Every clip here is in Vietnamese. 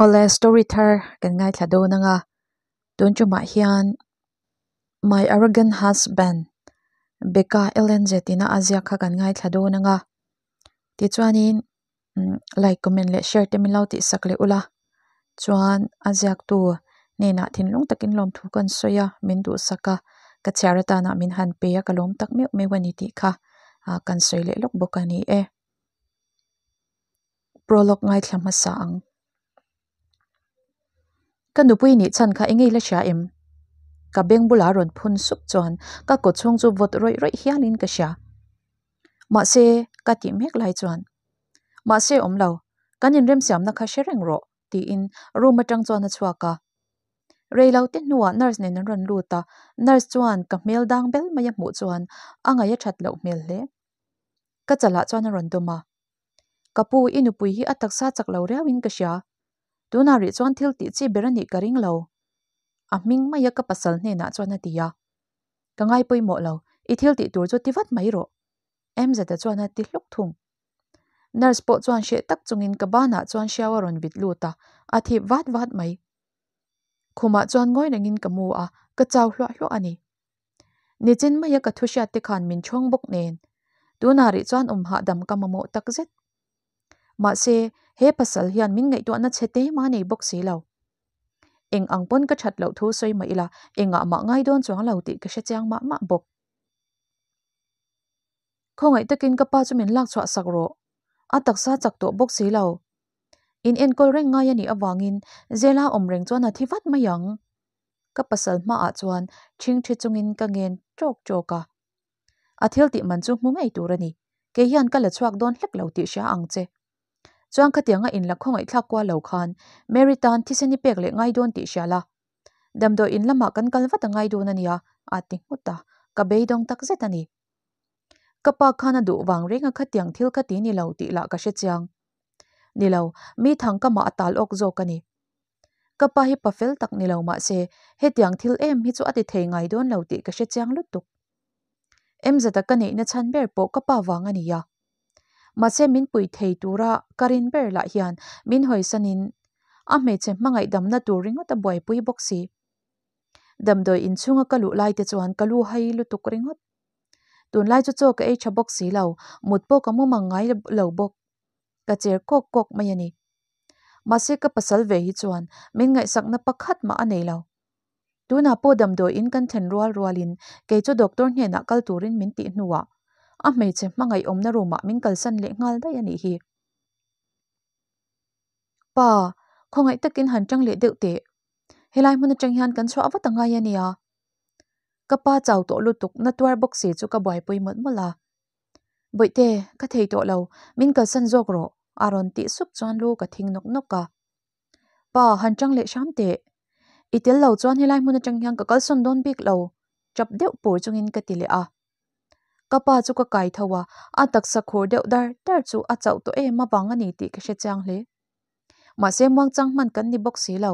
ole story thar kan ngai thla do na nga tun chu ma my arrogant husband bê ca ellen zetina azia gần kan ngai thla do na nga ti chuanin mm, like comment le share te min lo ti sakle ula chuan aziak tu ne na thin lung takin lom thu kan soya min du saka ka chara ta na min han pe ya ka lom tak me me wani ti kha kan soi le lok bokani e prolog ngai thlamasa ang kanu pui ni chan kha engei la sha im ka beng bula ron phun suk chon ka ko chong chu vot roi roi hian in ka sha ma se ka ti mek lai chon ma se om lo kan in rem syam na kha shereng ro ti in ru ma tang na chua ka rei lau te nuwa nurse nen ran lu ta ka mel dang bel ma ya mu chuan anga ya that le ka chala chuan ron do ma kapu inupui hi ataksa chak lo rewin ka sha tuna ri chuan thil ti chi berani ka ring lo a ming ma yak ka pasal ne na chuan ti ya ka ngai poi mo lo i thil ti tur chu ti wat mai ro em za ta chuan ti lok thung nurse po chuan she tak chung in ka ba na chuan shower on bit lu ta a thi wat wat mai khuma chuan ngoi rang in ka mu ka chaw hlo hlo ani ni chin ma yak ka thusya ti khan min chong bok nen he pasal hian min ngai to na chete ma nei box si lo eng ang pon ka that lo thu soi mai la enga ah ma ngai don chuang lo ti ka she chang ma ma bok kho ngai takin ka pa chu min lak chwa sak ro atak sa chak to box si lo in en kol reng ngai ani awangin zela om reng chuan a thiwat ma yang ka pasal ma a ah chuan thing thi chungin ka ngen chok choka athil ti man chu mu ngai tur ani ke hian ka la chuak don hlek lo ti sha ang che chuang kha tianga in la khong ai thak kwa lo khan mary tan ti seni pek le ngai don ti shala dam do in lama kan kal wat ngai don ania ati huta ka be dong tak se tani kapa khana du wang re nga kha tiang thil kha ti ni lo ti la ka she ni lo mi thang ka ma atal ok kani kapa hi tak ni lo ma se he tiang thil em hi ati thei ngai don lo ti ka she chiang lu em za kani na chan ber po kapa wang Maasay min pui thay tuu raa karin per laa hiyan min huay sanin ahmey chay maa ngay dam na tuu ringot abuay pui boksi. Dam doi in tsunga kaluu laay tichuan kaluu hayi lu tuu keringot. Tun laay zu tsuo ka ee cha boksi lau mutpo ka mua maa ngay lau bok. Ka jir kook kook mayani. Maasay ka pasal vey hitzuan min ngay sak na pakhat maa anay lau. Tun po dam doi in kan ten ruwa ruwa lin kei tuu doktor nye kal tuu min tiin nuwaa. a mei che mangai omna ruma min kalsan le ngal dai ani hi pa khongai takin han tang le deuh te helai mun tang hian kan chwa awat anga ya nia kapa chau to lutuk na twar box se chu ka boy pui mat mala boite ka thei to lo min kalsan jok ro aron ti suk chuan lu ka thing nok nok ka pa han tang le sham te itel lo chuan helai mun tang hian ka son don bik lo chap deuh pur chungin ka tile a kapa chu ka kai thowa a taksa khor deuh dar tar chu a chau to em ma banga ni ti ka she chang le ma se mang chang man kan ni box si lo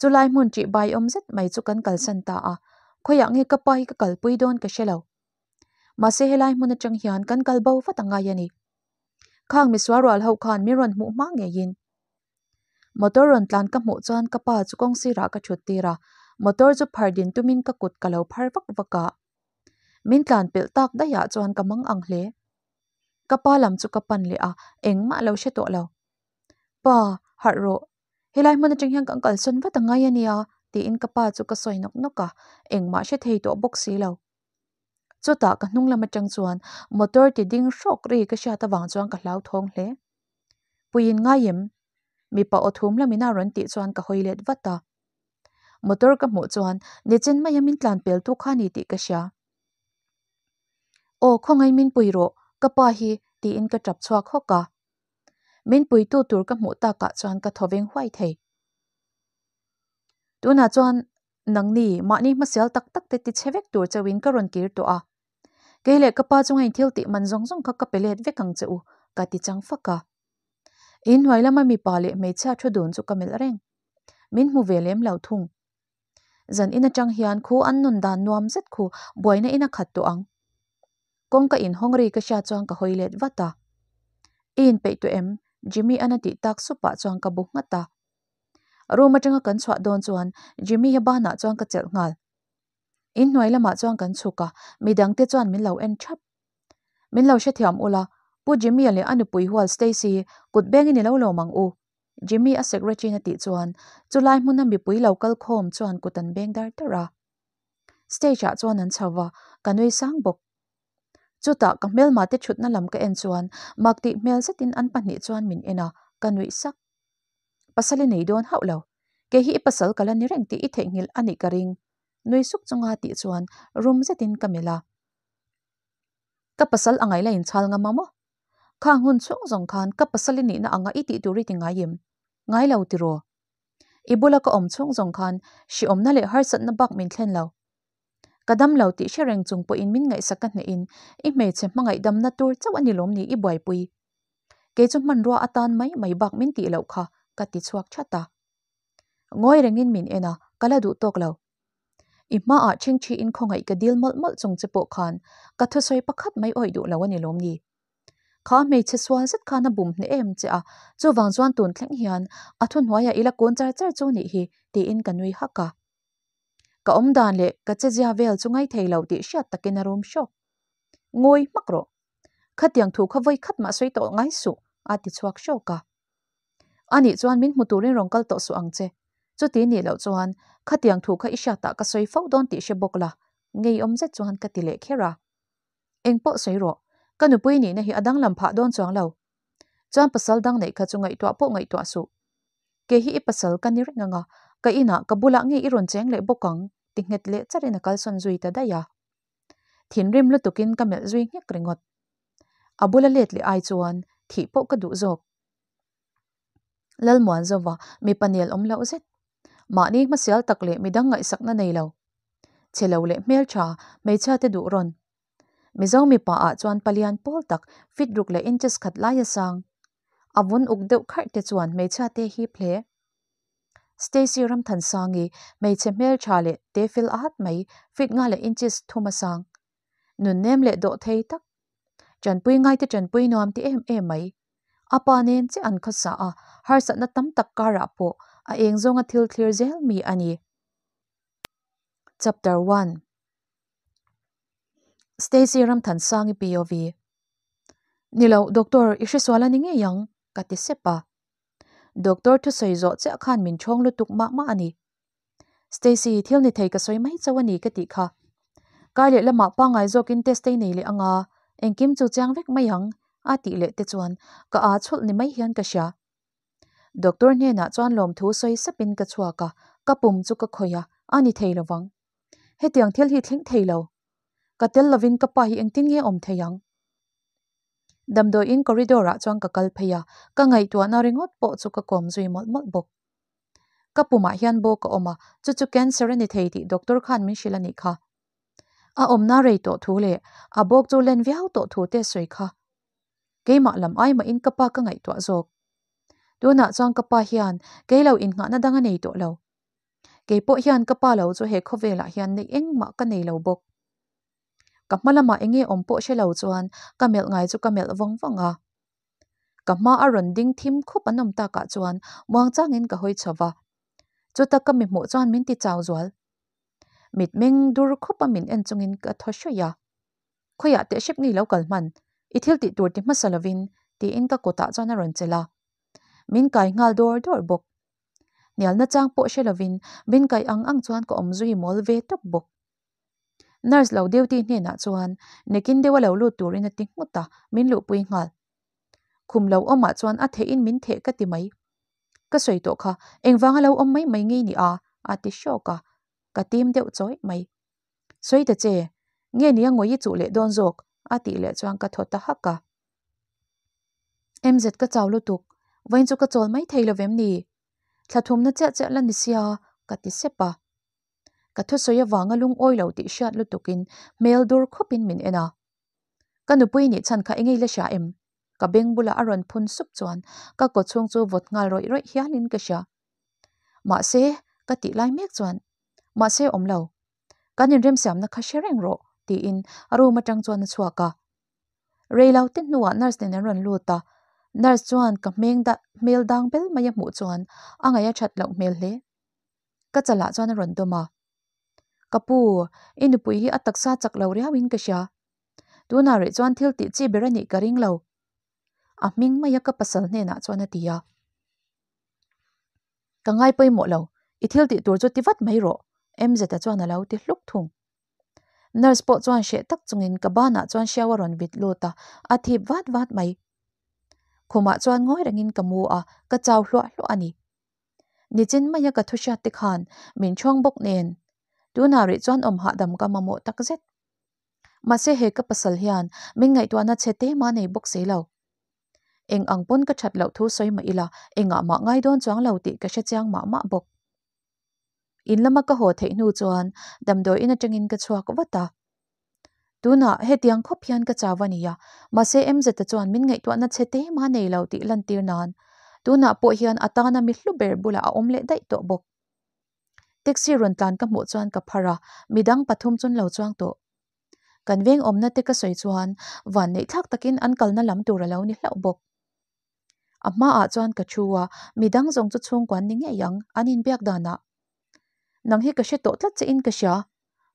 chulai mun chi bai om zet mai chu kan kal san ta a khoya nge kapa hi ka kal pui don ka she lo ma se helai mun chang hian kan kal bo fa tanga yani khang mi swaro al ho khan mi ron mu ma nge yin motor ron tlan ka mu chuan kapa chu kong si ra ka thut ti ra motor chu phardin tumin ka kut kalo phar vak vaka min tlan pel tak da ya chuan kamang ang hle kapa lam chu kapan le a engma lo she to lo pa har ro helai mana chang hiang kang kal son wa tanga ya nia ti in kapa chu ka soi nok noka engma she thei to box si lo chu ta ka nung lama chang chuan motor ti ding shok ri ka sha ta wang chuan ka lau thong hle puin nga yem mi pa othum lamina ron ti chuan ka hoilet wata motor ka mu chuan nichin ma yamin tlan pel tu kha ni ti ka sha ô không ai min pui ro ka pa hi ti in ka trap chua kho ka min pui tu tur ka mu ta ka chuan ka thoveng huai thei tu na chuan nang ni ma ni ma sel tak tak te ti chevek tur chawin ka ron kir to a keile ka pa chungai thil ti man zong zong kha ka pelet ve kang chu ka ti chang fa ka in hoi lama mi pa le me cha cho dun mệt kamel minh min mu velem lau thung zan ina chang hian khu an nun dan nuam zet khu boina ina khat to ang kong ka in hongri ka sha chuang ka hoilet wata in pe tu em jimmy anati tak su pa chuang ka bu nga ta ro ma chang kan chwa don chuan jimmy ya ba na chuang ka chel ngal in noi lama chuang kan chu ka midang te chuan min lo en chap min lo she thiam ula pu jimmy ale anu pui hual kut beng ni lo mang u jimmy a secretary na ti chuan pui lo kal khom chuan kutan beng dar tara stage a chuan an chawa kanui chuta ka mel ma te chutna lam ka en chuan makti mel satin an panni chuan min ena kanwi sak pasali nei don haulo ke hi pasal kala ni reng ti i the ngil ani karing nui suk chunga ti chuan room zetin kamela ka pasal angai lain chal nga mamo kha hun chung zong khan ka na anga iti turi ti nga yim ngai ibula ka om chung zong khan om na le na bak min thlen lau kadam lau ti shareng chung po in min ngai saka ne in i me che ma ngai dam na tur chaw ani lom ni i boy pui ke chung man atan mai mai bak min ti lau kha ka ti chuak cha ngoi rengin min ena kala du tok lau a ching chi in khongai ka dilmolmol mal mal po khan ka tho soi pakhat mai oi du lau ani lom ni kha me che zat kha na bum ne em cha chu wang chuan tun thleng hian a thun hwa ya ila kon char char chu hi ti in kanui haka. ông đàn lệ thầy lầu địa sát tắc ka om dan le ka che jia vel chu ngai thei lo ti shat takin a rom shok ngoi makro khatiang thu kha voi khat ma soi to ngai su a à, ti chuak shoka ani à, chuan min muturin rongkal to su angche chu ti ni lo chuan khatiang thu kha isha ta ka soi fau don ti she bokla ngei om je chuan ka ti le khera engpo soi ro kanu pui ni na hi adang à lam pha don chuang lo chuan pasal dang nei kha chu ngai twa po ngai twa su ke hi pasal ka ni ringa nga cái ina cái bula nghe iron ron cheng bốc cẳng tinget le charin a kalson duy ta da ya thin rim lu tukin kamel zui ngek ringot abula let le ai chuan thi po ka du zok lal muan zowa mi panel om lo zet ma ni ma sel tak le mi dang ngai sakna nei lo lâu lệ mel cha mei cha te du ron mì zong mì pa a chuan à palian pol tak fit ruk le inches khát lai sang avun uk deuh khar te chuan mei cha te hi phle Stacy ram than sangi mei che mel chale te fil ahat mei fit nga le inches thuma sang nun nem lệ do thei tak Chân pui ngay te chân pui nom ti em em mai apa nen che an kha sa a har sat na tam tak ka ra po a eng zonga thil thlir zel mi ani chapter 1 Stacy ram than sangi POV Nilo doctor ishi swala ninge yang kati sepa doctor to sei zo che khan min chong lu tuk ma ma ani stacy thil ni thei ka soi mai chawa ni ka ti kha kai le lama pa ngai zo kin test nei le anga engkim chu chang vek mai hang a ti le te chuan ka a chul ni mai hian ka sha doctor ne na chuan lom thu soi sapin ka chua ka ka pum ka khoya ani thei lo wang he tiang thil hi thling thei lo ka tel ka pa hi engtin nge om theyang đôi in corridor a chuang ka kal pheya ka ngai tu na ringot po chu ka kom zui mol mol bok ka puma hian bo ka oma chu chú cancer ni thei ti doctor khan min shilani kha a à, omna rei to thu le a à, bok chu len viau to thu te suy kha keima lam ai mà in ba kapa ka ngai tu zok tuna chuang hiền, hian lâu in nga na danga nei to lo ke po hian kapa lo về he hiền hian nei engma ka nei lâu bok Kama lama ingi ompo she law zuwan, kamil ngay zu kamil vong vong a. Kama a ronding tim kupan omta ka zuwan, muang tsa ngin ka hoy tsa va. Jota ka mimmo zuwan min ti tsa uzuwal. Mitmeng dur kupan min entungin ka toshuya. Kwaya te ship ngi law kalman, itil ti dur di masalawin, ti inka kuta zuwan a rondela. Min kai nga dor dor bok. Niyal na tsa angpo she min kai ang ang zuwan ka omzuhi mol ve bok. nurse lo deuh ti hne na chuan nekin dewa lo lu turin a ting ngota min lu pui ngal khum lo oma chuan a the in min the ka ti mai ka soi to kha engwang lo om mai mai ngi ni a a ti shoka ka tim deuh choi mai soi te che nge ni angoi chu le don jok a ti le chuan ka thota haka mz ka chaw lu tuk vain chu ka chol mai thailo vem ni thlathum na cha cha la ni sia ka ti sepa kathu soya wanga lung oilo ti shat lu tukin mail dur khupin min ena kanu pui ni chan kha engei la sha em ka beng bula aron phun sup chuan ka ko chung chu vot ngal roi roi hianin ka sha ma se ka ti lai mek chuan ma se om lo kan rem na kha sharing ro ti in aru matang chuan chua ka rei lau tin nuwa nurse den aron lu ta nurse ka meng da mail dang bel maya mu chuan angaya chat lok mail le ka chala chuan ron do กับปูอินุปุยอัตักซาจักเลาเรียวินกษะตัวนารีจวนทิลติจีเบรนิกริงเลาอ่ะมิงไม่ยากกับปัสสนเนนะจวนตียากังไงไปหมดเลาอีทิลติตัวจุดที่วัดไม่รอเอ็มจะต่จวนเลาติลุกทุ่งนาร์สปอจวนเชตักจงินกับบ้านะจวนเชาวรอนวิดโลตาอาทิวัดวัดไม่ขมาจวนง่อยรังินกับมัวกระเจ้าหลวหลวันนี้นิจินไม่ยากกับทุชาติขันมินช่องบกเนน tuna ri chuan om ha dam ka mamo tak zet ma se he ka pasal hian ming ngai tuana chete ma nei bok se lo eng ang pon ka that lo thu soi ma ila enga ma ngai don chuang lo ti ka she chiang ma ma bok in lama ka ho thei nu chuan dam do in atangin ka chuak wata tuna he tiang khop hian ka chawaniya ma se em zeta chuan min ngai tuana chete ma nei lo ti lan tir nan tuna po hian atana mi hlu ber bula a omle dai to bok taxi run tan ka mo chuan ka phara midang pathum chun lo chuang to kanveng omna te ka soi chuan van nei thak takin an kalna lam tur lo ni hlau bok amma a ah chuan ka chuwa midang zong chu chung kwan ning e yang anin byak dana nang he ka she to tla che in ka sha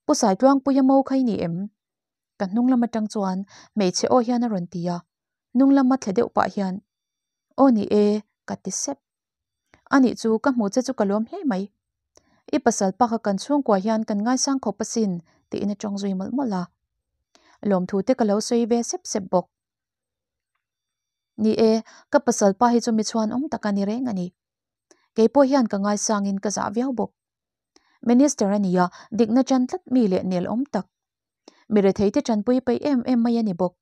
pu sai tuang pu yamo khai ni em kan nung lam atang chuan me che o hian a run tia nung lam ma o ni e ka ani chu ka mu che chu ka lom mai i pasal paka kan chung kwa hian kan ngai sang kho pasin ti in atang zui mal mala lom thu te ka lo soi ve sep sep bok ni e ka pasal pa hi chu mi chuan om takani re ngani keipo hian ka ngai sang in ka za viau bok minister ania digna chan tlat mi le nel om tak mi re thei te chan pui pai em em mai ani bok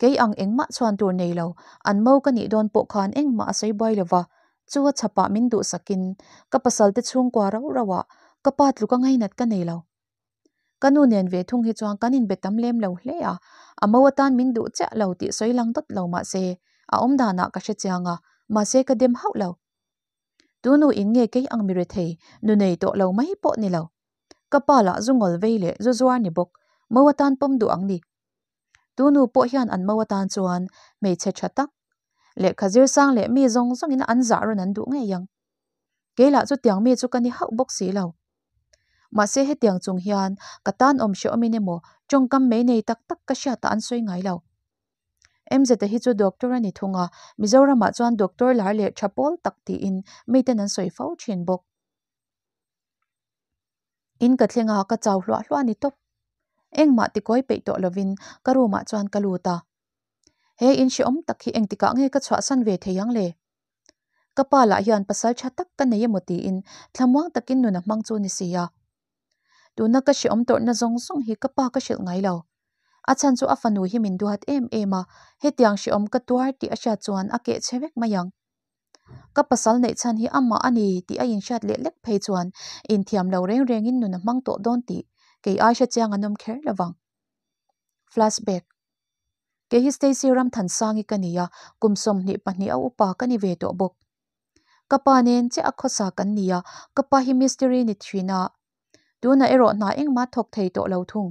kei ang Ma chuan tur nei lo an mo ka ni don po khan engma asoi bai lewa chua chapa min du sakin kapasal te chung kwa raw rawa kapat luka ngai nat ka nei lo kanu nen ve thung hi chuang kanin betam lem lo hle a amawa tan min du cha lo ti soi lang tot lo ma se a om da na ka she changa ma se ka dem hau lo tu nu in nge ke ang mi re thei nu nei to lo mai po ni lo kapala zungol veile zo zwa ni bok mawatan pom du ang ni tu nu po hian an mawatan chuan mei che chata le kha zir sang le mi zong zong ina anza roon an dhuu ngay yung. Kei la zu tiang mi zuka ni hau bok zi lau. Ma si he tiang zung hian, ka taan om shio mi ne mo, zong kam mei nei tak tak ka sha taan sui ngay lau. Em zeta hi zu doktoran ni thunga, mi ma zuan doktor la le chapol tak ti in, mei tenan sui faw chen bok. In katli nga ka cao loa loa ni top. Eng ma ti goi pei toa lo karu ma zuan ka he in shi om takhi engtika nge ka chwa san ve theyang le kapala hian pasal cha tak ka nei moti in thlamwang takin nu na mang chu ni siya tuna ka shi om tor na zong song hi kapa ka shil ngai lo achan chu afanu hi min duhat em ema he tiang shi om ka tuar ti acha chuan ake chewek mayang ka pasal nei chan hi amma ani ti a in shat le lek phei chuan in thiam lo reng reng in nu na mang to don ti ke aisha chang anom kher flashback ke hi stay siram than sangi kaniya kumsom ni pani a upa kani ve to bok kapa nen che akho sa kan niya kapa hi mystery ni thina tu na ero na eng ma thok thei to lo thung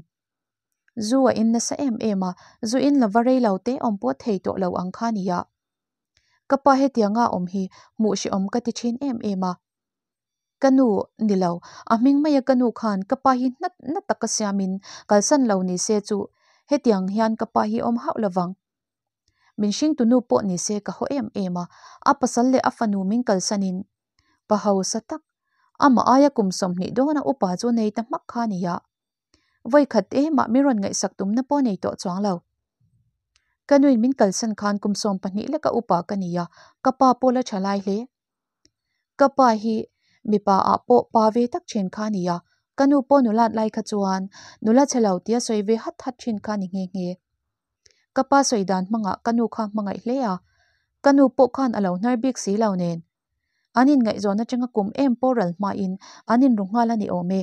zu a in na sa em em ma zu in la vare lo te om po thei to lo ang kha niya kapa he tia nga om hi mu shi om ka ti chin e ma kanu nilau aming maya kanu khan kapa hi na na takasyamin kalsan lo ni se he tiang hian ka pa hi om hau lawang min shing tunu po ni se ka ho em ema a pasal le afanu min kal sanin pa hau satak ama aya kum som ni do na upa chu nei ta mak kha ni ya vai khat e ma miron ngai sak tum na po nei to chang lo kanuin min kal san khan kum som pa upa ka ya ka pa chalai le ka hi mi a po pa chen kha ya kanu po nula lai ka chuan nula chelaw tia soi ve hat hat thin kha ni nge nge kapa soi dan manga kanu kha manga hle ya kanu po khan alo nar bik si law nen anin ngai zo na chenga kum em poral ma in anin rungha la ni ome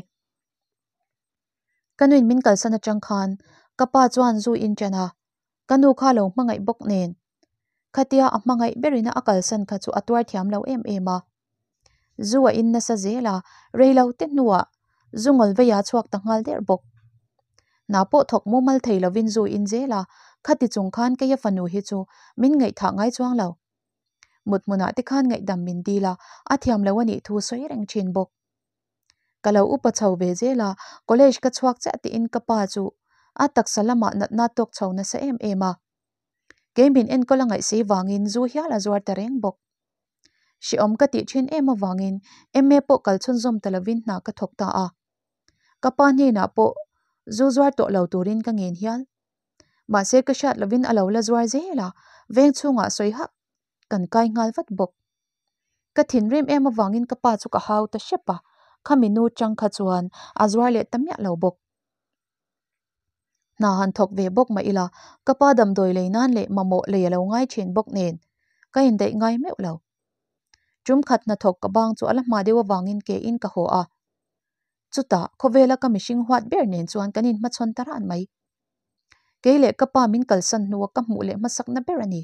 kanu min kal sana chang khan kapa chuan zu in chana kanu kha lo bok nen khatia a mangai berina akal san atwar thiam lo em zuwa in na sa zela reilau te zungol ve ya chuak ta ngal der bok na po thok mo mal thei lovin zu in je la khati chung khan ke ya fanu hi chu min ngai tha ngai chuang lo mut muna ti khan ngai dam min di la a thiam lawani thu soi reng chin bok kalo upa chau ve je la college ka chuak cha ti in kapa chu a tak salama na na tok chau na sa em ema kemin en kola ngai se wangin zu hiala zuar tereng bok si ka ti chin ema wangin em me po kal chon zom ka thokta a kapa nye naa po zo zoar tuk lau to rin ka ngen hiyal. Maa se kashat la vin alaw la zoar zee la, veng tsu ngaa soy hak, kan kai ngaal vat buk. Ka thi nrim ee maa vangin kapa tsu ka hao ta shepa, ka minu chanka tsu an, a zoar le tam yak lau buk. Naa han thok vee buk ma i la, kapa dam doi le nan le maa le alaw ngaay chen buk nien, ka hindi ngay meo lau. Chum khat na thok kapa ngu ala maa dewa vangin kee in ka hoa. chuta khovela ka mishing huat ber nen chuan kanin ma chon taran mai kele ka pa min kal san nuwa ka mu le masak na ber ani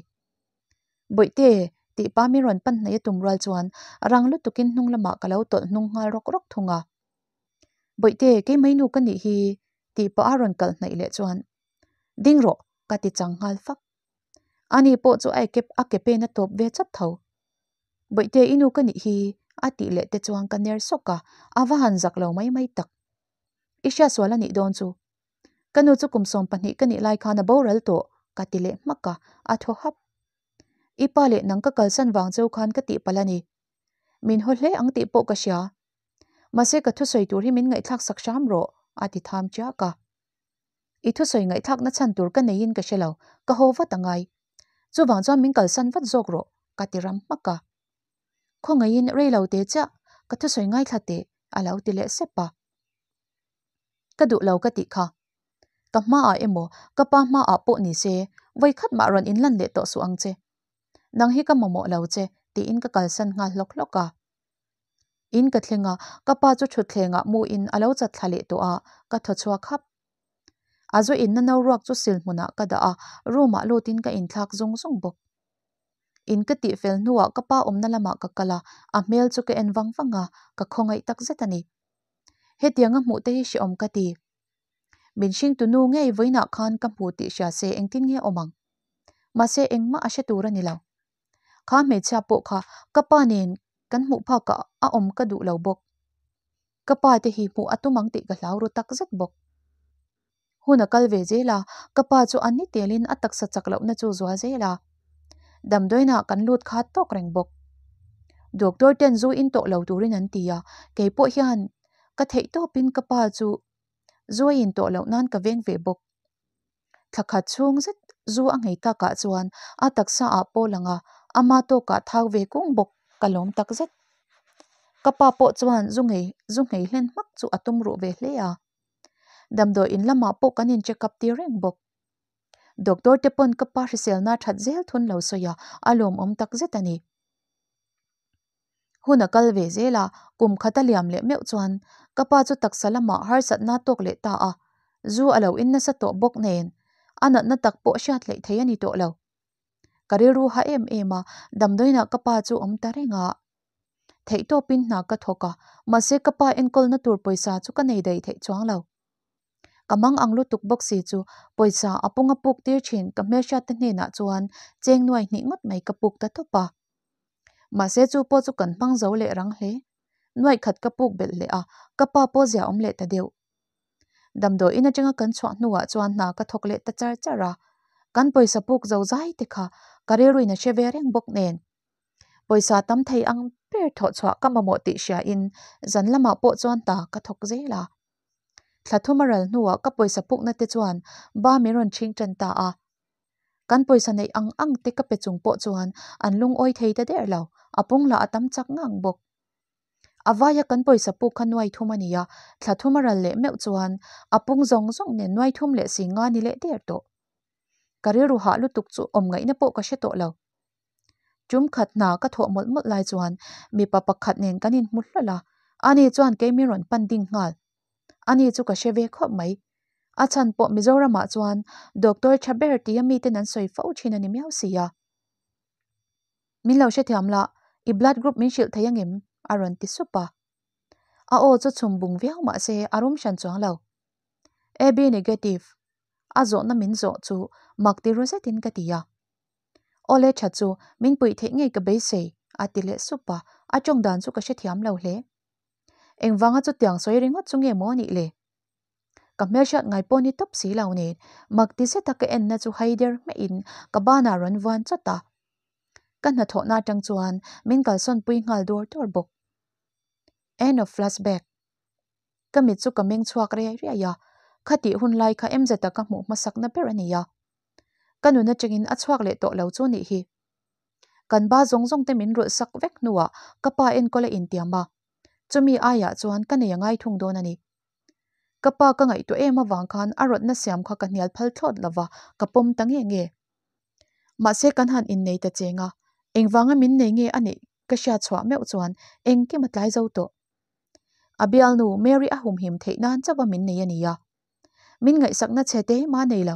boite ti pa mi ron pan nei tum ral chuan rang lu tukin nung lama kalau tol nung ngal rok rok thunga boite ke mai nu ka ni hi ti pa aron kal nei le chuan ding ro ka ti chang hal fak ani po chu ai kep a kepena top ve chat boite inu ka ni ati le te chuang ka ner soka avahan zak lo mai mai tak isha swala ni don chu kanu chu kum som pani kani lai khana boral to katile maka atho hap ipale nang ka kalsan wang chau khan ka ti palani min ho le ang ti po ka sha mase ka thu soi tur min ngai thak sak sham ro ati tham cha ka ithu soi thak na chan tur ka nei in ka ka ho wa tangai chu wang chaw min kalsan wat jok ro katiram maka ข้องอินเรย์เราเตจะก็ทุสวยง่ายขัดเตะอาเราติเลเสปะก็ดูเราก็ติค่ะกับมาอาเอโมกับป้ามาอาปุนี่เซไว้ขัดมารอนอินลันเลตต่อสวงเจนังฮิก็มโมเราเจตีอินก็กลสันงานลกลกะอินก็เลงะกับป้าจุดชุดเลงะมูอินอาเราจัดทะเลตัวก็ทชัวขับ azo in na nawruak chu silmuna kada a ruma lutin ka in thlak zung zung bok in ka ti fel nuwa ka pa om na lama ka kala a mel chu ka en wang wanga ka khongai tak zetani he tianga mu te hi si om ka ti min sing tu nu ngei voina khan ka pu ti sha se tin nge omang ma se ma a she kha me cha po kha kan mu pha ka a om bok ka pa te hi pu ti ka lau bok huna kalve zela kapa chu anni telin ataksa chaklo na chu zela dam doina kan lut kha tok reng bok doctor ten zu in to lo turin an tia ke po hiền, ka thei to pin ka pa chu zu in to lo nan ka veng ve bok thakha chung zet zu angai ta ka chuan a taksa à, a po langa ama to ka thau ve kung bok kalom tak zet kapa po chuan zungei zungei hlen mak chu atum ru ve hle a à. đôi in lâm lama po kanin checkup ti reng bok doctor te pon ka pa hrisel na that zel thun lo so ya alom om tak je tani huna kal ve zela kum khata liam le me chuan kapa chu tak salama har sat na tok le ta a zu alo in na sa to bok nen ana na tak po shat le thai ani to lo kariru ha em ema damdoina kapa chu om tarenga theito pin na ka thoka mase kapa enkol na tur poisa chu ka nei dai the chuang kamang ang lu tuk box si chu poisa apung apuk tir thin kamhe sha te hne na chuan cheng nuai hnih ngot mai kapuk ta thopa ma se chu po chu kan pang zo le rang he nuai khat kapuk bel le a kapa po zia om le ta deu damdo ina chenga kan chwa nuwa chuan na ka thok le ta char chara kan poisa puk zo zai te kha kare ruina cheve reng bok nen poisa tam thei ang per tho chwa kamamo ti sha in zanlama po chuan ta ka thok zela thlathumaral nuwa ka poisa pukna te chuan ba meron thingtan ta a kan poisa nei ang ang te ka pechung po chuan an lung oi thei ta der lo apung la atam chak ngang bok avaya kan poisa pu khanwai thumania thlathumaral le meu chuan apung zong zong ne noi thum le singa ni le der to kareru ha lu tuk chu om ngai na po ka she to lo chum khat na ka tho mol mol lai chuan mi pa pa khat nen kanin mul la ani chuan ke miron panding ngal ani chu ka sheve khop mai a chan po mizoram a chuan doctor chaber ti ami ten an soi fo chin ani miaw sia min lo she thiam la i blood group min shil thayangim aron ti supa a o chu bung viau ma se arum shan chuang lo ab negative a zo na min zo chu makti rosetin ka tia ole cha chu min pui the ngei ka be se atile supa achong dan chu ka she thiam lo hle eng vanga chu tiang soi ringa chunge mo ni le kamel shot ngai po ni tap si law ni makti se ta ke en na chu haider me in ka bana ron wan cha ta ka na tho na tang chuan min kal son pui ngal dor tor bok end of flashback kami chu kameng chuak re ri ya khati hun lai kha em zeta ka mu ma sak na per ani ya na chingin a chuak le to lo chu ni hi kan ba zong zong te min ro sak vek nuwa kapa en kole chumi aya chuan ka nei ngai thung don ani kapa ka ngai to ema wang khan arot na siam kha ka nial phal thot lawa ka pom tang nge nge ma se kan han in nei ta chenga engwanga min nei nge ani ka sha chwa meu chuan eng ki matlai zo to abial nu mary a hum him thei nan chawa min nei ani ya min ngai sak na chete ma nei lo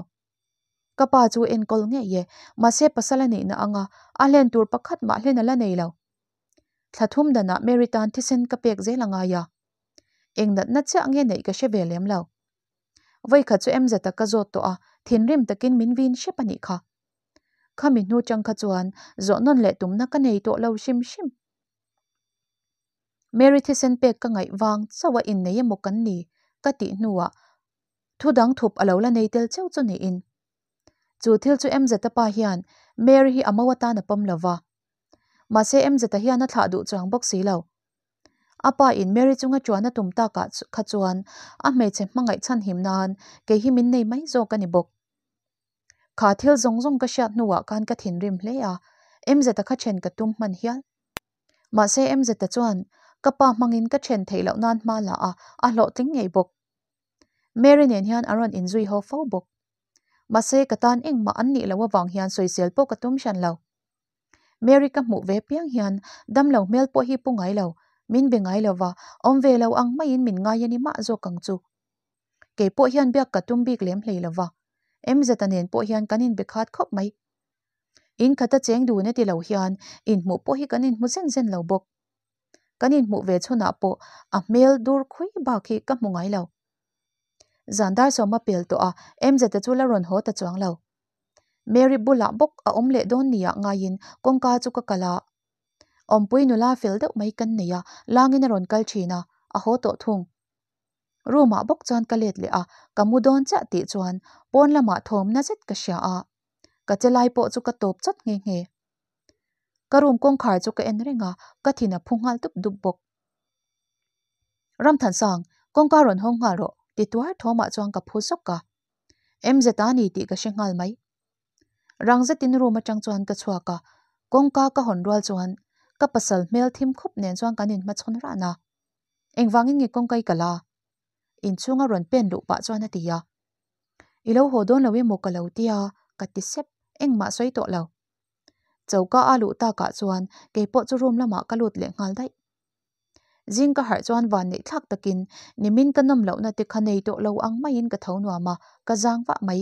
kapa chu en kol nge ye ma se pasala nei na anga a len tur pakhat ma hlen ala nei lo thathum dana meritan thi sen ka pek à, langa ya engdat na cha ange nei ka she belem lo vậy kha chu em zata ka zot to a thinrim takin minwin shepani kha khami nu chang kha anh, zo non le tumna ka nei to lo shim shim mary thi sen pek ka ngai wang chawa in nei mo kan ni ka ti nuwa thu dang thup alo la nei tel cheu cho ni in chu thil chu em zata pa hian mary hi amawa ta na pam lova ma se em zeta hian a thla du chang bok si lo apa in mary chúng ta chunga chuana tumta ka kha anh mẹ chỉ che mangai chan him nan cái hi min nei mai zo ka ni bok kha thil zong zong ka nuốt nuwa kan ka thin rim hle a em zeta kha chen ka tum man hian ma se em zeta chuan kapa mangin ka chen lâu nan mà là à, a lo tling ngei bok mary nen hian aron in zui ho fo bok ma se katan eng ma an ni lo wang hian soisel po cái tụm shan lâu. America mu ve piang hian dam lo mel po hi pungai lo min be ngai lo wa om ve lo ang mai in min ngai ani ma zo kang chu ke po hian bia ka tum bik lem hlei lo wa em zatanen po hian kanin be khat khop mai in khata cheng du ti lo hian in mu po hi kanin mu zen zen lo bok kanin mu ve po a mel dur khui ba ki mu ngai lo zandar so ma em zata chu ron ho ta chuang Mary Bula bok a omle don niya nga yin kong ka chuka kala. Om pui nula fil dek mai kan niya langin ron kal china a ho to thung. Roma bok chan kalet le a kamudon cha ti chuan pon lama thom na zet ka a. Ka chelai po chuka top chat nge nge. Karum kong khar chuka en renga ka thina phungal tup dup bok. Ramthan sang ka ron hong ngaro ti tuar rangza tin ru ma chang chuan ka chua ka kongka ka honrual chuan ka pasal mel thim khup nen chuan kanin ma chon ra na engwangin ngi kongkai kala in chunga ron pen lu pa chuan atia ilo don lawi mo ka lo tia ka ti sep eng ma soi to lo chauka alu ta ka chuan ke po chu room lama ka lut le ngal dai jing ka har chuan van nei thak takin nimin ka nam lo na te khanei to lo ang mai in ka thau nuama ka jang wa mai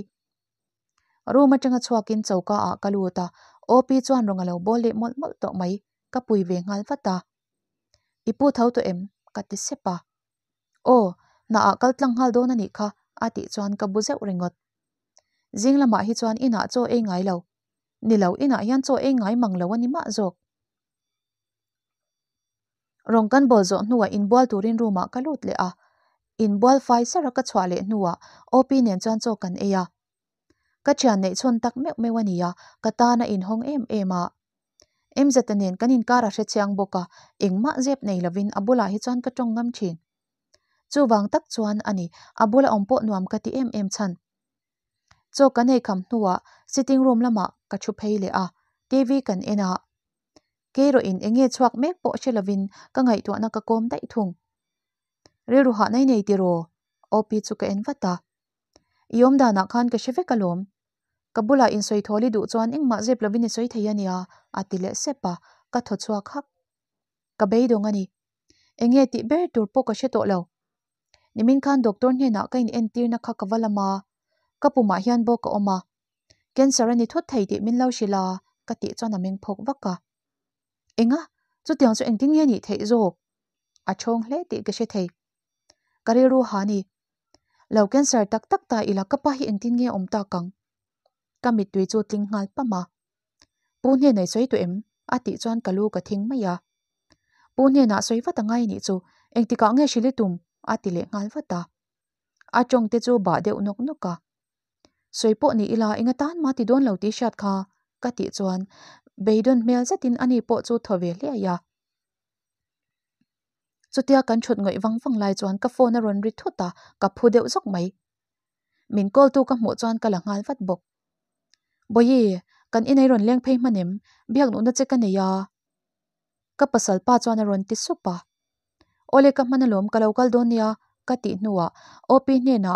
รูมาจังชัวกินเจ้าก็อาการูตาโอปีจวนรงเล่าบอลเล่มดมดตอกไหมกปุยเวงานฟัตตาอีปูเท้าตัวเอ็มกัดติเสปะโอน่าอาการตั้งหัลโดนันนี่ค่ะอาติจวนกับบุเจ้าเริงก์จิงละมาฮิจวนอินาโจเองไงเล่านี่เล่าอินายันโจเองไงมังเล่าวันนี้มาจกรองกันบอลจนัวอินบอลตูรินรูมากระลุดเลยอ่ะอินบอลไฟสระกระชวาเลนัวโอปีเนียนจวนโจกันเอีย các ka chian nei chon tak mek mewaniya katana in hong em ema em zatanen kanin kara hre chiang boka engma zep nei lovin abula hi chuan ka tongam thin chu wang tak chuan ani abula ompo nuam ka ti em em chan cho ka nei kham hnuwa sitting room lama ka thu phei le a tv kan ena ke ro in enge chuak mek po she lovin ka ngai tu na ka kom dai thung re ru này nei nei ti ro op chu ka en vata iom dana khan ka sheve kalom kabula in soi tholi du chuan engmah zep lovin ni soi thei ania atile sepa ka thochua khak ka bei dong ani enge ti ber tur po ka sheto lo nimin khan doctor hne na kain en tir na kha kawalama ka puma hian bo ka oma cancer ani thot thei ti min lo shila ka ti chona meng phok waka enga chu tiang chu engting hian ni thei zo a chong hle ti ka she thei kariru hani lo cancer tak tak ta ila ka pa hi engting nge om ta kang cả mít tùy chuột linh ngai pa mà bún hiền này xoay tụi em à tị chuan cả lu cả thính mấy à bún hiền à xoay vắt ngay nị chu anh tị có nghe xí lê tùm à tị lệ ngai vắt ta à chồng tê chu bà đeo nóc nóc cả xoay bộ nị là anh tan mà tị đôn lâu tị sát kha cả ti chuan bây đôn mail rất tin anh bộ chu thở về lẹ à chú tia cắn chuột ngợi văng văng lại chuan cái phone nó run rít thút ta cái phù đeo dốc mấy mình call tu cái mũ chuan cái là ngai vắt bộc boye kan inai ron leng phei manim biak nu na chekane ya ka pasal pa chana ron ti su pa ole ka manalom ka lokal donia ka ti nuwa opi ne na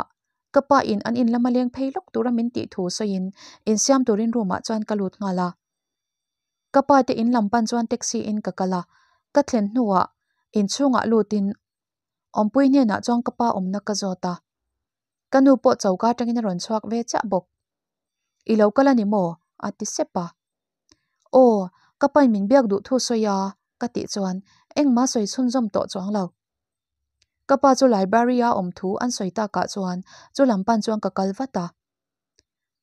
ka pa in an in lama leng phei lok tura min ti thu so in in siam turin ruma chan ka lut nga la in lam pan chan in ka kala nuwa in chunga lutin ompui ne na chong ka pa om na ka jota ron chuak ve cha ilo kala ni mo ati sepa o kapai min biak du thu soya kati chuan engma soi chunjom to chuang lo kapa chu library a om thu an soita ka chuan chu lampan chuang ka kalvata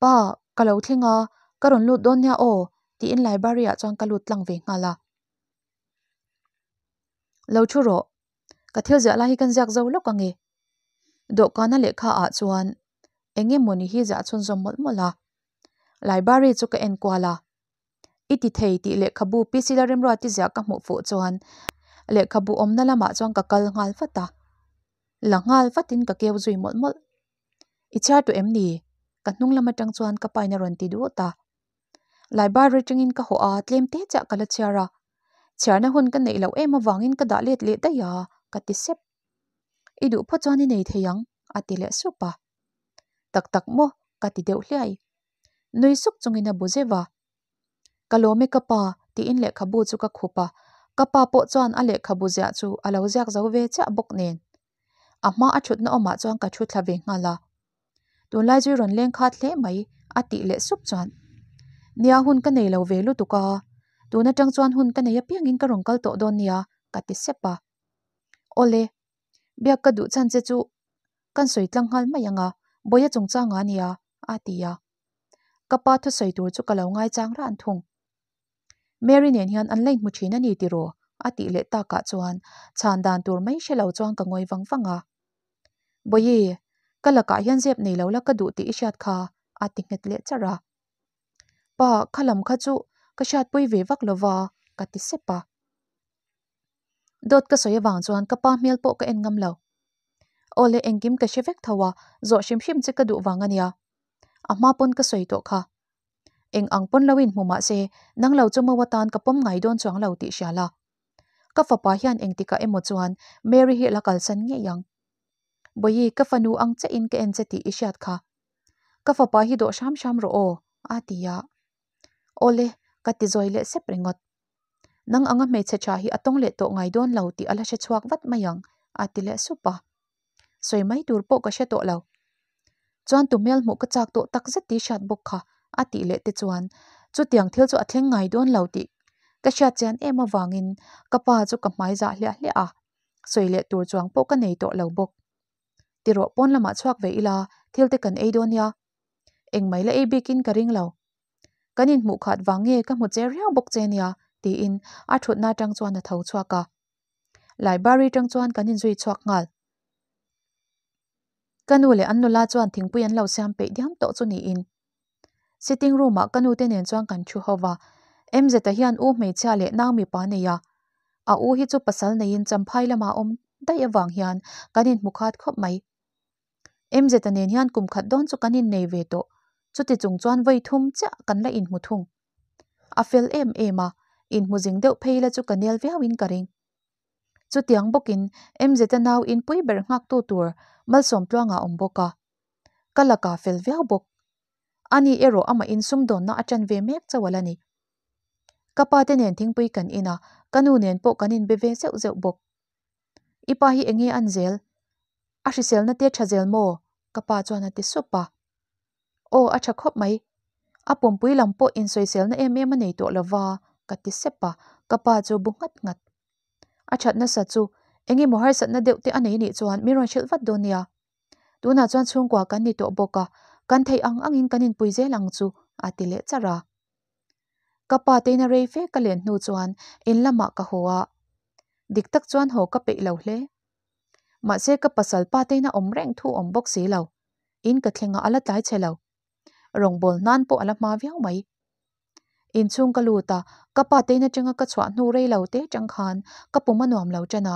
pa kalau thlinga karon lut don nya o ti in library a chuang kalut lang ve ngala lo chu ro ka thil ja la hi kan jak zo lo ka nge do kana lekha a chuan enge moni hi ja chun zom mol mola library chu ka en kwala iti thei ti le khabu pisilarim ro ti zia ka mu fu chuan le khabu omna lama chuan ka kal ngal fata la ngal fatin ka keu zui mol mol icha tu em ni ka hnung lama tang chuan ka paina ron ti du ta library tingin ka ho a tlem te cha kala chiara chiarna hun ka nei lo ema wangin ka da let le ta ya ka ti sep idu pho chuan nei theyang atile supa tak tak mo ka ti deuh hliai nui suk chung ina buje kapa ti in le khabu chu ka khopa kapa po chuan ale khabu ja chu alo jak zo ve cha bok nen ama a chut na oma chuan ka chu thlave nga la tun lai ji ron len kha thle mai ati le suk chuan nia hun ka nei lo ve lu tu ka tu na tang chuan hun ka nei piang in ka rong kal to don nia ka ti sepa ole bia ka du chan che chu kan soi tlang hal mai anga boya chung cha nga nia atiya à ka paa thu say tuur chu ka lau ngaay chang raa nthung. Mary nyan hiyan anlayn mu chi na nyi ti roo a ti le taa ka tsuwaan chan daan tuur mayn shay lau tsuwaan ka ngoay vang vang a. Bo yee, ka lakaay hiyan dzeeb nay lau la ka duu ti ishaad ka a ti le tsa raa. khalam kha juu ka shaad pui vee wak loo vaa ka ti sipa. Dod ka saya vaang tsuwaan ka paa melpo ka en ngam lau. O le ka shaa thawa zoa shim shim chi ka duu vaa ngan amapon pon ka soi to kha eng ang pon lawin hmuma se nang lo chuma watan ka pom ngai don chuang ti siala ka fapa hian eng tika emo chuan mary hi lakal san nge yang ka fanu ang che in ka en ti isiat kha ka fapa hi do sham sham ro o atia ole ka zoi le sepringot. nang anga me che cha hi atong le to ngai don lo ti ala she chuak vat mayang atile supa soi mai tur po ka she to lo chuan tu mel mu ka chak to tak zet ti shat bok kha a ti le te chuan chu tiang thil chu a thleng ngai don lo ti ka sha chan em awangin ka pa chu ka mai za hlia hlia a soile tur chuang po ka nei to lo bok tiro pon lama chuak ve ila thil te kan eidonia eng mai la e bikin ka ring lo kanin mu khat wange ka mu che riau bok chenia ti in a thut na tang chuan a tho chuaka library tang chuan kanin zui chuak ngal kanu le anu la chuan thing puyan lo siam pe diam to chu ni in sitting room ma kanu te nen chuan kan chu hova mz ta hian u me cha le nang mi pa ne ya a u hi chu pasal nei in champhai lama om dai awang hian kanin mukhat khop mai mz ta nen hian kum khat don chu kanin nei ve to chuti chung chuan vai thum cha kan la in muthung a fel em em ma in kanel vyawin karing chu tiang bokin mz ta naw in pui ber ngak tu tur mal som twa nga om boka kala ka fel vya bok ani ero ama in sum don na achan ve mek cha wala ni kapa te nen thing pui kan ina kanu nen po kanin be ve se u zeu bok ipa hi enge an zel a shi na te cha zel mo kapa chwa na ti supa o acha khop mai apom pui lam po in soi sel na em em nei to lawa ka ti sepa kapa chu bu ngat ngat achat na sa engi mohar sat na deu te anei ni chuan mi ron shil vat do nia tu na chuan chung kwa kan ni to boka kan thei ang ang in kanin pui ze lang chu ati le chara kapa te na rei fe ka len nu chuan in lama ka hoa dik tak chuan ho ka pe lo hle ma se ka pasal pa te na om reng thu om bok si lo in ka thlenga ala tai che lo nan po ala ma viau mai in chung ka lu ka pa na changa ka chwa nu rei te chang ka pu nuam lo chana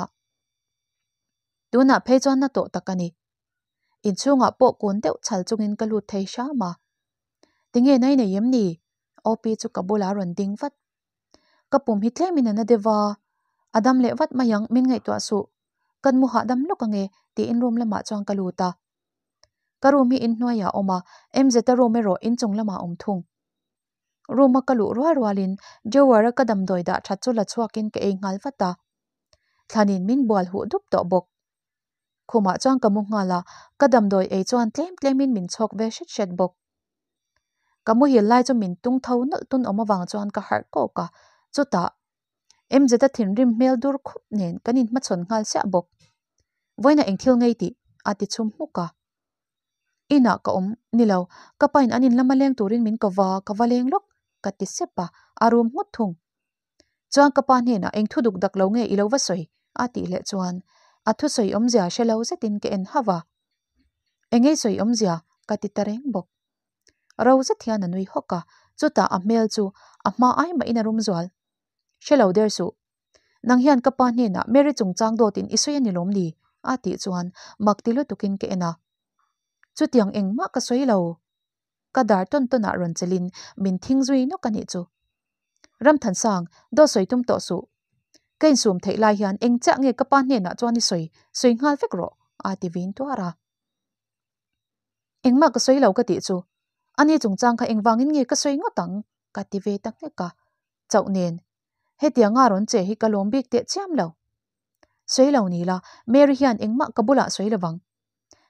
yuna pejo na to takani. In chu nga po kundew chal chungin kalu thay siya ma. Tingi na ina yim ni, opi chu kabula ron ding vat. Kapum hitle mina na diva, adam le vat mayang min ngay tuasu. Kan muha adam lo kange, di in room lama chuang kalu ta. Karumi in nwa ya oma, em zeta romero in chung lama umtung. Ruma kalu ruwa ruwa lin, jawara kadam doida chacho la chua kin ka vata. Thanin min bual hu bok. khuma chang kamu nga la kadam doi e chuan tlem tlemin min chok ve shit shit bok kamu hi lai chu min tung thau na tun oma wang chuan ka har ko ka chuta em je ta thin rim mel dur khup nen kanin ma chon ngal sia bok voina eng thil ngai ti ati chum mu ka ina ka om nilaw ka pain anin lama leng turin min ka wa ka waleng arum mu chuan ka eng thuduk dak nge ilowa soi ati le chuan a thu soi om zia shelo zetin ke en hawa engei soi om zia katitareng bok ro zethian anui hoka chuta a mel chu a ma ai ma in a rum zual lau der su nang hian ka pa ni na meri chung chang do tin isoi ani lom ni a ti chuan makti lu tukin ke ena chu tiang eng ma ka soi lau, ka dar ton ton a ron chelin min thing zui no kani ram than sang do soi tum to su kain sum thei lai hian eng cha nge kapan hne na chuan ni soi soi ngal vek ro a à, ti vin to ara engma ka soi lo ka ti anh ani chung trang khi anh vang nge ka soi ngotang ka ti ve tak ne ka cả nen he hết tiếng ron che hi ka lom bik te chiam lâu soi lâu nì là mary vâng. anh cái hian engma ka bula soi lawang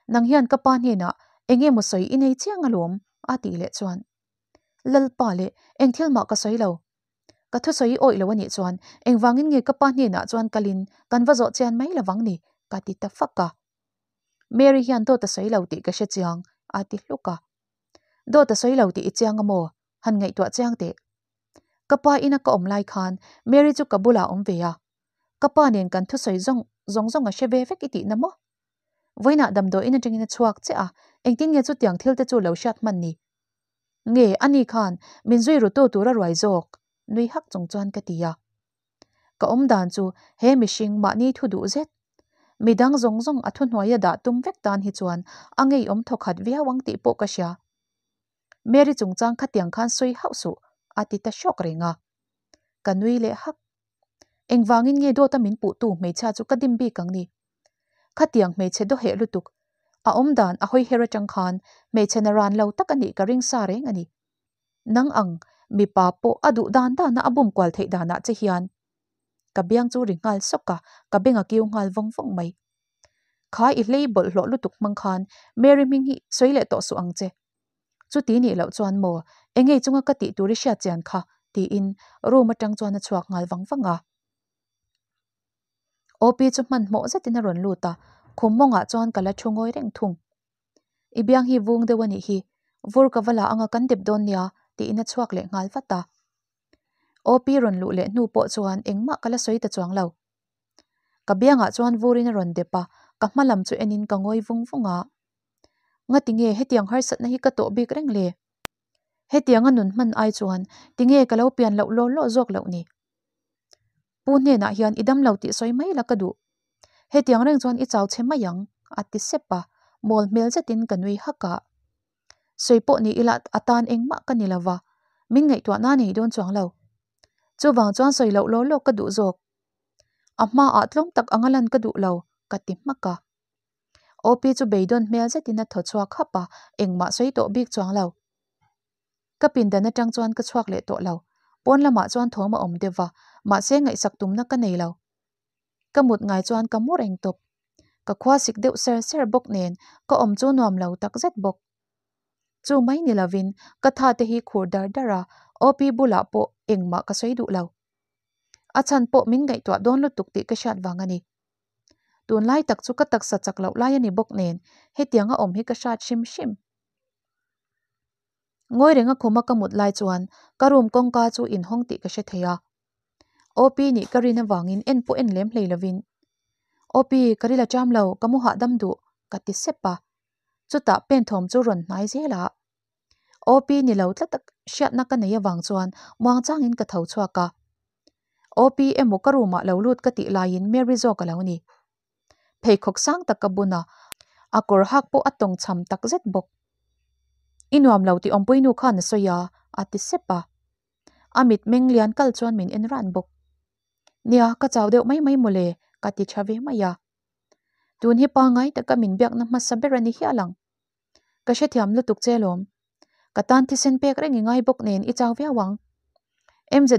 nang hian ka pan hne na enge mo soi inei chiang alom a à, ti le chuan lệ anh engthil ma cái soi lâu ka thu soi oi lo ni chuan engwangin nge ka pa ni na chuan kalin kanwa zo chen mai lawang ni ka ti ta faka mary hian do ta soi lo ti ka she chiang a ti hluka do ta soi lo ti i chiang amo han ngai tua chiang te ka pa ina ka om lai khan mary chu ka bula om ve ya à? ka pa nen kan thu soi zong zong zong a she ve vek iti namo voina dam do ina tengin chuak che à? a engtin nge chu tiang thil te chu lo shat man ni nge ani khan min zui ru to tura ruai zok lui hắc trong chuan ka tia ông đàn dan chu he mishing ma ni thu du zet midang zong zong athu hnuaya da tum vek tan hi chuan angei om thokhat via wang ti po ka sha meri chungchang khăn suy soi hau su ati ta nuôi renga kanui anh hak engwangin nghe do ta min pu tu me cha chu kadim bi kang ni khatiang me che do he lutuk a om dan a hoi hera chang khan me che na ran lo tak ani ka ring sa reng ani nang ang mi pa po adu dan da na abum kwal thei da na che hian ka biang chu ring ngal sok ka ka benga kiu ngal vong vong mai kha i label lo lutuk mang khan meri ming hi soile to su ang che chu ti ni lo chuan mo enge chunga ka ti turi sha chian kha ti in ro ma tang chuan na chuak ngal vang vanga op chu man mo za tin ron lu ta khum mo nga chuan kala thungoi reng thung ibyang hi vung de hi vur ka wala anga kan ti ina chuak le ngal fata. O pi ron lu le nu po chuan ing ma kala soy ta chuang lau. Kabia nga chuan vuri na ron de pa, kamalam chu enin kangoy vung vunga. Nga tinge he tiang harsat na hikato bik reng le. He tiang anun man ay chuan, tinge kalaw pian lau lo lo zog lau ni. Pune na hiyan idam lau ti soy may lakadu. He tiang reng chuan itaw che mayang at ti sepa, mol melzatin kanwi haka. soipo ni ila atan engma kanila wa min ngai to na nei don chuang lo chu wang chuan soi lo lo lo ka du jok amma atlom tak angalan ka du lo ka ti maka op chu beidon mel zetina tho chua khapa engma soi to bik chuang lo ka pindana tang chuan ka chuak le to lo pon lama chuan thoma om dewa ma se ngai sak tumna ka nei lo ka mut ngai chuan ka mor eng top ka khwa sik deuh ser ser bok nen ka om chu nom lo tak zet bok จูไม่นิลวินกะทาเตฮีขูดารดาราอปีบุลาโปเองมากะสวยดุเลาอาชันโปมินไงตัวโดนลุตุกติกะชาดวางานีตูนไล่ตักจุกะตักสะจักเหลาไลนิบกเนนเฮตียงอมกะชาดชิมชิมงยเรงะคมะกะมุดไลจวนกะรมกงกาจูอินฮงติกะเชเทยาโอปีนกะรินะวางินเอ็นปเอ็นเลมเลลวินโอปีกะริละจามเลกะมุะดดุกะติเปา chuta pen thom chu ron nai se la op ni lo tla tak shat na ka ne ya wang chuan mang chang in ka thau chwa ka op e mo ka ruma lo lut ka ti la in mary zo ka launi phe khok sang tak ka buna akor hak po atong cham tak ti ompoinu khan so ya ati sepa amit meng lian kal min en ran bok nia ka chaw deuh mai mai mole ka maya tun hi pa ngai ta ka min biak na ma saberani hi alang ka she thiam lu tuk chelom ka tan thi sen pek rengi ngai bok nen i chaw via wang mz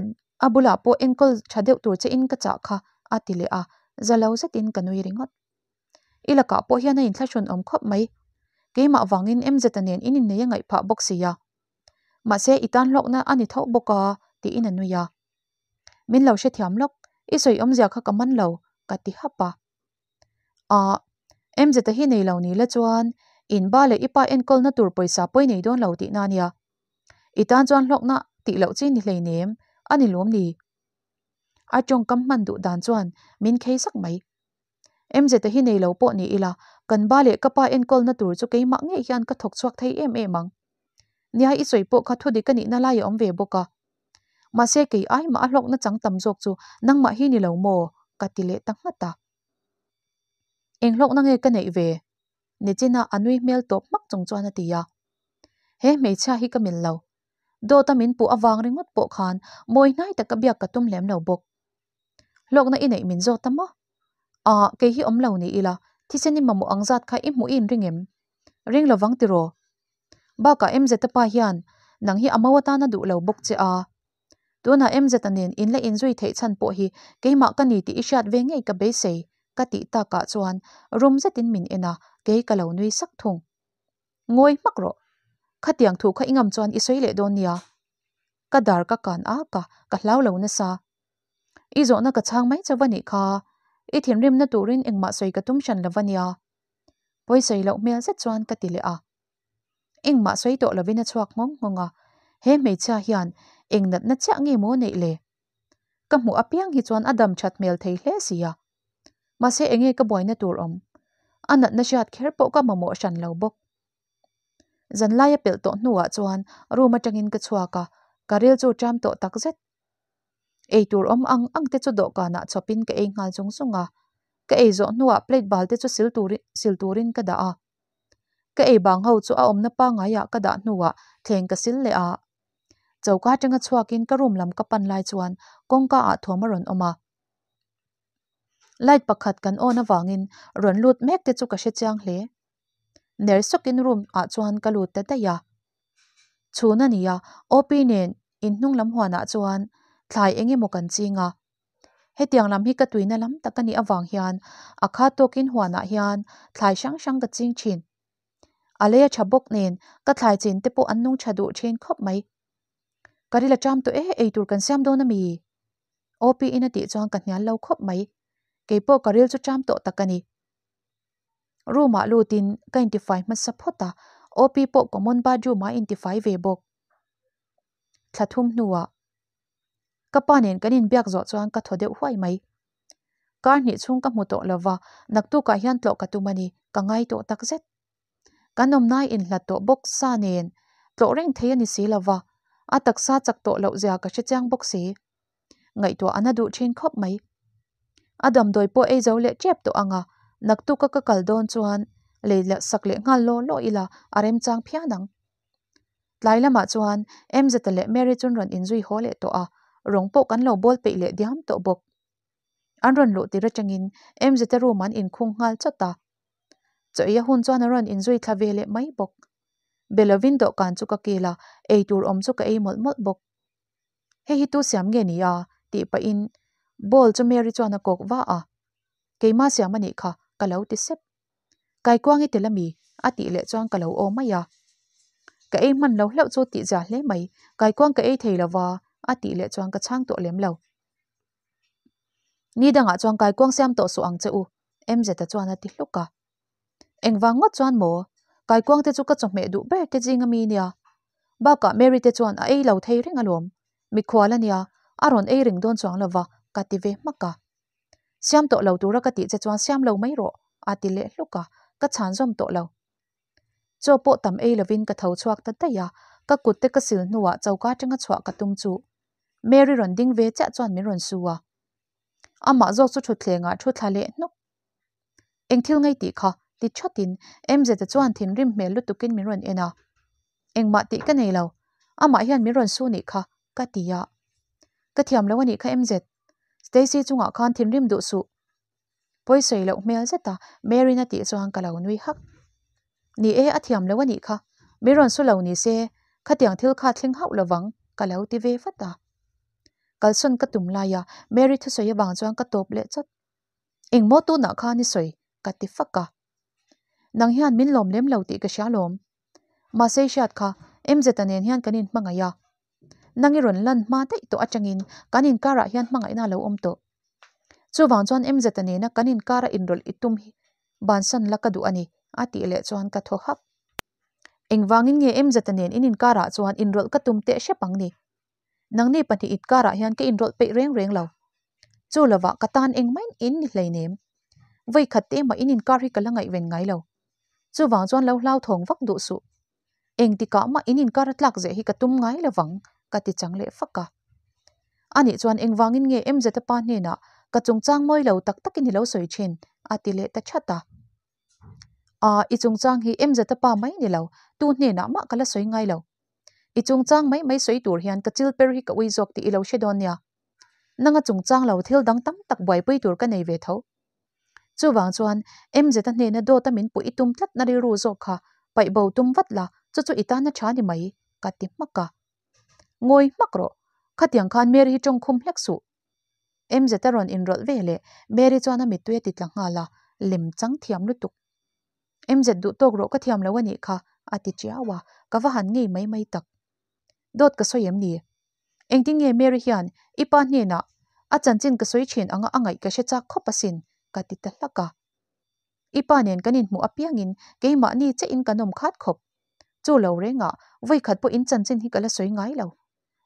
abula po enkol chadeu tur che in ka cha kha atile a zalo zet in kanui ringot ilaka po hian in thlachun om khop mai keima wangin mz zet anen in nei ngai pha bok sia ma se itan lok na ani thau boka ti in anuya min lo she thiam lok isoi om zia kha kaman lo ka ti hapa a em zeta hi nei lo ni la chuan in ba le ipa en kol na tur poisa poi nei don lo ti na nia i tan chuan hlok na ti lo chi ni lei nem ani lom ni a chong kam man du dan chuan min khe sak mai em zeta hi nei lo po ni ila kan ba le kapa en na tur chu ke ma nge ka thok chuak thai em em mang nia i po kha thu di kani na la yom ve se ke ai ma hlok na chang tam jok nang ma hi ni lo mo ka ti le tang eng lok na nge ka nei ve ni china anui mel top mắc chung chuan a tia he mei cha hi ka min lo do ta min pu awang ringot po khan moi nai ta ka biak ka tum lem lo bok lok na inei min zo ta mo a ke hi om lo ni ila thi cheni mamu ang zat kha i mu in em, ring lo wang ti ro ba ka em zeta pa hian nang hi amawa ta na du lo bok che a tuna em zeta nền in la in zui thei chan po hi keima ka ni ti i shat về ngei ka be sei Ka ti ta ka cuan rum zatin min ina, gei ka lau nuy sakthung. Ngoi, makro, ka tiang thu ka ingam cuan i sui le don ya. Ka dar ka kaan aaka, ka lau lau nasa. I zona ka chang may ca vani ka, itin rim na turin ing ma sui ka tumshan la van ya. Poi sui lau mil zid cuan ka ti a. Ing ma to la vina chuaq mong mong a, cha hian, ing na cha ngi mo na le. Ka mua piang hi cuan adam chat mil thay le si ma se enge ka boina tur om anat na shat kher po ka mamo shan lo bok zan laia pel to nuwa chuan ruma tangin ka chua cả karel cho cham to tak zet ei tur om ang ang te chu do ka na chopin ka ei ngal chung sunga ka ei zo nuwa plate bal te chu sil turi sil turin ka da a ka ei bang ho chu a om na pa nga ya ka da nuwa theng ka sil le a chauka tanga chuakin ka room lam ka pan lai chuan kongka a thoma ron oma light ปักขัดกันโอนะวางินรวนลุดแม็กจะจุกเชจังเล่เนิร์สกินรูมอาจวนกลุดแต่แต่ยาชูนันยาโอปีเนนอินนุ่งลำหัวนาจวนทายเองมกันจีงะให้เตียงลำฮิกตุยนั่นลำตะกันนี้อวังฮิอนอาคาตกินหัวนาฮยานทายช่างช่างกจิงชินอะไรจะบกเนนก็ทายจินเตปุอันนุ่งฉดูเชนครบไหมกะริละจำตัวเอไอตัวกันเซียมโดนมีโอปีอินติจวนกันยันเล่าครบไหม Keipo karil chu cham to takani. Ruma lu tin ka intifai man sapota opi po common ba ju ma intifai ve bok. Thathum nuwa. Ah. Kapanin kanin biak zo chuan ka thode huai mai. Kar ni chung ka mu to lova naktu ka hian tlo ka tumani ka ngai to tak zet. Kanom nai in hlat to bok sa nen tlo reng thei ani si lova. A taksa chak to lo zia ka chi chang bok si. Ngai to anadu chin khop mai adam doi po ei zo le chep to anga à. nak tu ka ka kal don chuan leila sak le ngal lo lo ila arem à chang phia dang lai lama à chuan em zeta le mary chun ron in zui ho le to a rong po kan lo bol pe le diam to bok an ron lo tira changin em zeta ru man in khung ngal chata choi hun chuan ron in zui thlave le mai bok belovin do kan chu ka kila ei tur om chu ka ei mol mol bok he hi tu siam nge ni a ti pa in ball cho mary chuan a kok wa a keima siam ani kha kalau ti sep kai kuangi telami ati le chuan kalau o maya ka ei lâu lo hlo chu ti ja hle mai kai kuang ka ei theila wa ati le chuan ka chang to lem lo ni danga chuan cái quang xem tổ số ang che u em tiếp lúc zeta anh ati hluka engwa ngot chuan mo kai kuang te chu mẹ chome du ber te jinga mi nia ba ka mary te chuan ấy lâu thấy ring ringa lom mi lên nia aron ấy ring don là lova ka ti ve ma ka siam to lo tura ka ti che chuan siam lo mai ro a ti le lu ka ka chan zom to lo cho po tam ei lovin ka tho chuak ta ya ka kut te ka sil nuwa chauka tanga chwa ka tum chu mary ron ding ve cha chuan mi ron suwa ama zo chu thu thlenga thu thale no eng thil ngai ti kha ti chotin em je ta chuan thin rim me lu tukin mi ron ena eng ma ti ka nei lo ama hian mi ron su ni kha ka à, ya ka thiam lo ani kha em je Stacy chunga khan thin rim du su poi sei lo mel zeta Mary na ti chu hang kalau nui hak ni e athiam lo ani kha miron su lo ni se khatiang thil kha thling hau lawang kalau ti ve fata kalson ka tum la ya Mary thu soi bang chuang ka top le chat eng mo tu na kha ni soi ka ti faka nang hian min lom lem lo ti ka sha lom ma sei shat kha em zeta nen hian kanin mangaya nangi ron lan ma te to achangin kanin kara hian mangai na lo om to chu wang chuan em zetani na kanin kara inrol itum hi ban san lakadu ani ati le chuan ka tho hap engwangin nge em zatanen inin kara chuan inrol katum te shepang ni nangni pati it kara hian ke inrol pe reng reng lo chu lawa katan engmain in ni hlei vây khát tế mà inin in car hi kalang ngai ven ngai lo chu wang chuan lo lau thong vak du su eng ti ka ma inin in car tlak ze hi ka tum ngai la wang phật cả kati changle faka ani chuan engwangin nge emzeta pa ni na ka chungchang moi lo tak takin hi lo soi chin à, tỷ lệ ta ta à chata a i chungchang hi emzeta pa mai ni lâu tu hne na ma kala soi ngai lo i chungchang mai mai soi tur hian ka chil per hi ka ui jok ti i lo shedonia nanga chungchang lo thil dang tam tak bai pui tur ka nei ve tho chu wang chuan emzeta hne na do tamin pu itum tlat na ri ru jok kha pai bo tum ít la chu chu đi mấy mai tiệm ti cả ngồi mắc rồi khát tiếng khan mary trong khum lek su em zet ron in rol ve le mary chana mi tuya titla nga la lem chang thiam lu tuk em zet du tok ro ka thiam lawani kha ati chiawa ka va han ngi mai mai tak dot ka soyem ni engting ye mary hian ipa hne na a chanchin ka soi chin anga angai ka she cha khopasin ka ti ta laka ipa nen kanin mu apiangin keima ni che in kanom khat khop chu lo renga voi khat po in chanchin hi kala soi ngai lo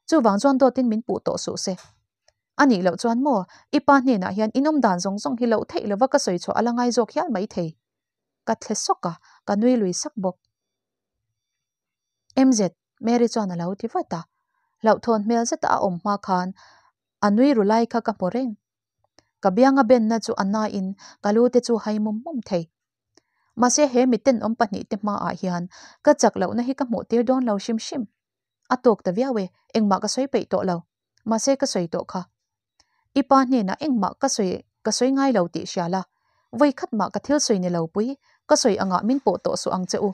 chu wang chuan do tin min pu to su se ani lo chuan mo ipa ne na hian inom zong zong hi lo the lo ka soi cho alangai jo khyal mai the ka thle soka ka nui lui sak bok mz meri chuan lo ti fata lo thon mel se ta om ma khan anui ru lai kha ka poren ka bianga ben na chu anna in kalu te chu haimum mum the mase he miten om pa ni te ma a hian ka chak lo na hi ka mo tir don shim shim a tok ta via we eng ma ka soi pe to lo ma se ka soi to kha ipa ni na eng ma ka soi ka soi ngai lo ti sha la wai khat ma ka thil soi ni lo pui ka soi anga min po to su ang che u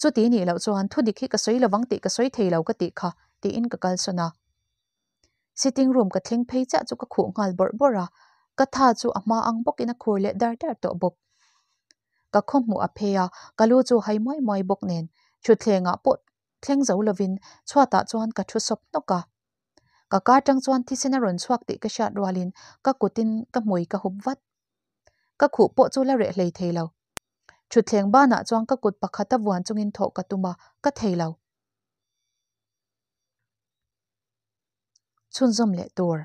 chu ti ni lo chuan thu dikhi ka soi lawang ti ka soi thei lo ka ti kha ti in ka kal sona sitting room ka thleng phei cha chu ka khu ngal bor bora ka tha chu ama ang bok in a khur le dar dar to bok ka khom mu a pheya ka lu chu hai moi moi bok nen chu thlenga pot thleng zo lovin chwa ta chuan ka thu sop no ka ka ka tang ti sina ron chuak ka shat rwalin ka kutin ka mui ka hup ka khu po chu la re hlei theilo chu thleng ba na chuan ka kut pakhata wan chungin tho ka tuma ka theilo chun zom le tur